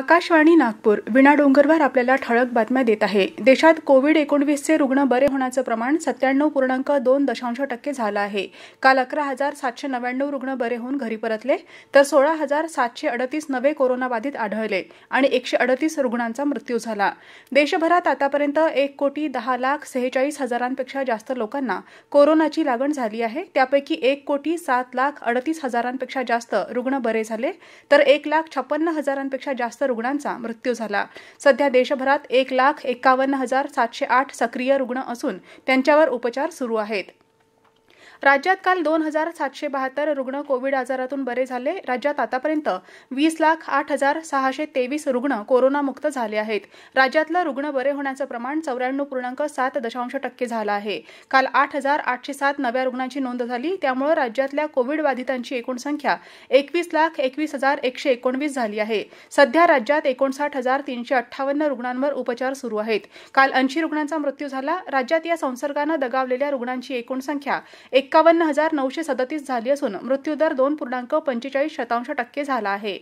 आकाशवाणी नागपूर विणा डोंगरवर आपल्याला ठळक बातम्या देत आहे देशात कोविड एकोणवीसचे रुग्ण बरे होण्याचं प्रमाण सत्त्याण्णव पूर्णांक दोन दशांश टक्के झालं आहे काल अकरा हजार सातशे नव्याण्णव रुग्ण बरे होऊन घरी परतले तर सोळा हजार सातशे अडतीस नवे कोरोनाबाधित आढळले आणि एकशे अडतीस रुग्णांचा मृत्यू झाला देशभरात आतापर्यंत एक कोटी दहा लाख सेहेचाळीस हजारांपेक्षा जास्त लोकांना कोरोनाची लागण झाली आहे त्यापैकी एक कोटी सात लाख अडतीस हजारांपेक्षा जास्त रुग्ण बरे झाले तर एक लाख छप्पन्न हजारांपेक्षा जास्त रुग्णांचा मृत्यू झाला सध्या देशभरात एक लाख एकावन्न हजार सातशे आठ सक्रिय रुग्ण असून त्यांच्यावर उपचार सुरू आहेत राज्यात काल दोन हजार सातशे बहात्तर रुग्ण कोविड आजारातून बरे झाले राज्यात आतापर्यंत वीस लाख आठ हजार सहाशे तेवीस रुग्ण कोरोनामुक्त झाले आहेत राज्यातलं रुग्ण बरे होण्याचं प्रमाण चौऱ्याण्णव पूर्णांक सात दशांश टक्के झालं आहे काल आठ हजार आठशे सात नव्या रुग्णांची नोंद झाली त्यामुळे राज्यातल्या कोविड बाधितांची एकूण संख्या एकवीस लाख एकवीस हजार एकशे एकोणवीस झाली आहे सध्या राज्यात एकोणसाठ हजार तीनशे अठ्ठावन्न रुग्णांवर उपचार सुरू आहेत काल ऐंशी रुग्णांचा मृत्यू झाला राज्यात या संसर्गानं दगावलेल्या रुग्णांची एकूण संख्या एक एक्कावन्न हजार नऊशे सदतीस झाली असून मृत्यूदर दोन पूर्णांक पंचेचाळीस शतांश टक्के झाला आहे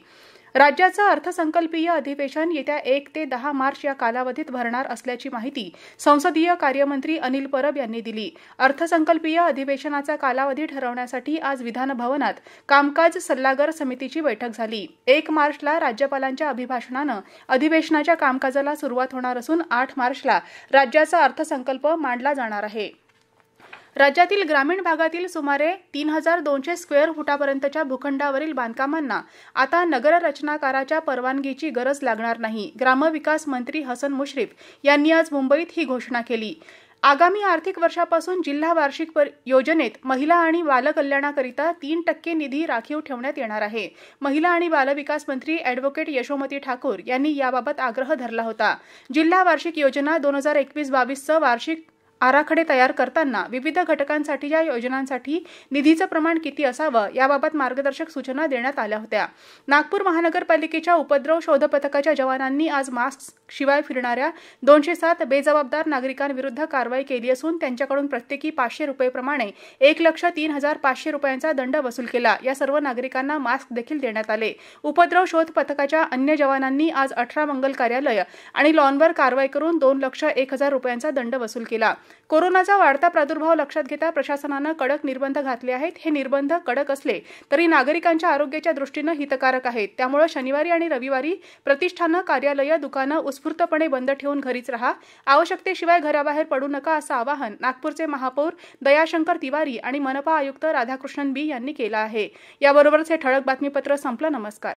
राज्याचं अर्थसंकल्पीय अधिवेशन येत्या एक ते दहा मार्च या कालावधीत भरणार असल्याची माहिती संसदीय कार्यमंत्री अनिल परब यांनी दिली अर्थसंकल्पीय अधिवेशनाचा कालावधी ठरवण्यासाठी आज विधानभवनात कामकाज सल्लागार समितीची बैठक झाली एक मार्चला राज्यपालांच्या अभिभाषणानं अधिवेशनाच्या कामकाजाला सुरुवात होणार असून आठ मार्चला राज्याचा अर्थसंकल्प मांडला जाणार आहे राज्यातील ग्रामीण भागातील सुमारे तीन हजार दोनशे स्क्वेअर फुटापर्यंतच्या भूखंडावरील बांधकामांना आता नगररचनाकाराच्या परवानगीची गरज लागणार नाही ग्रामविकास मंत्री हसन मुश्रीफ यांनी आज मुंबईत ही घोषणा केली आगामी आर्थिक वर्षापासून जिल्हा वार्षिक योजनेत महिला आणि बालकल्याणाकरिता तीन टक्के निधी राखीव ठेवण्यात येणार आहे महिला आणि बालविकास मंत्री अॅडव्होकेट यशोमती ठाकूर यांनी याबाबत आग्रह धरला होता जिल्हा वार्षिक योजना दोन हजार एकवीस बावीसचं वार्षिक आराखडे तयार करताना विविध घटकांसाठी या योजनांसाठी निधीचं प्रमाण किती असावं याबाबत मार्गदर्शक सूचना देण्यात आल्या होत्या नागपूर महानगरपालिकेच्या उपद्रव शोध पथकाच्या जवानांनी आज मास्क शिवाय फिरणाऱ्या दोनशे सात बेजबाबदार नागरिकांविरुद्ध कारवाई केली असून त्यांच्याकडून प्रत्येकी पाचशे रुपयेप्रमाणे एक लक्ष तीन हजार पाचशे रुपयांचा दंड वसूल केला या सर्व नागरिकांना मास्क देखील देण्यात आले उपद्रव शोध पथकाच्या अन्य जवानांनी आज अठरा मंगल कार्यालय आणि लॉनवर कारवाई करून दोन लक्ष एक हजार रुपयांचा दंड वसूल केला कोरोनाचा वाढता प्रादुर्भाव लक्षात घेता प्रशासनानं कडक निर्बंध घातले आहेत हे निर्बंध कडक असले तरी नागरिकांच्या आरोग्याच्या दृष्टीनं हितकारक आहेत त्यामुळे शनिवारी आणि रविवारी प्रतिष्ठानं कार्यालयं दुकानं उत्स्फूर्तपणे बंद ठेवून घरीच रहा आवश्यकतेशिवाय घराबाहेर पडू नका असं आवाहन नागपूरचे महापौर दयाशंकर तिवारी आणि मनपा आयुक्त राधाकृष्णन बी यांनी केलं आहे याबरोबरच हे ठळक बातमीपत्र संपलं नमस्कार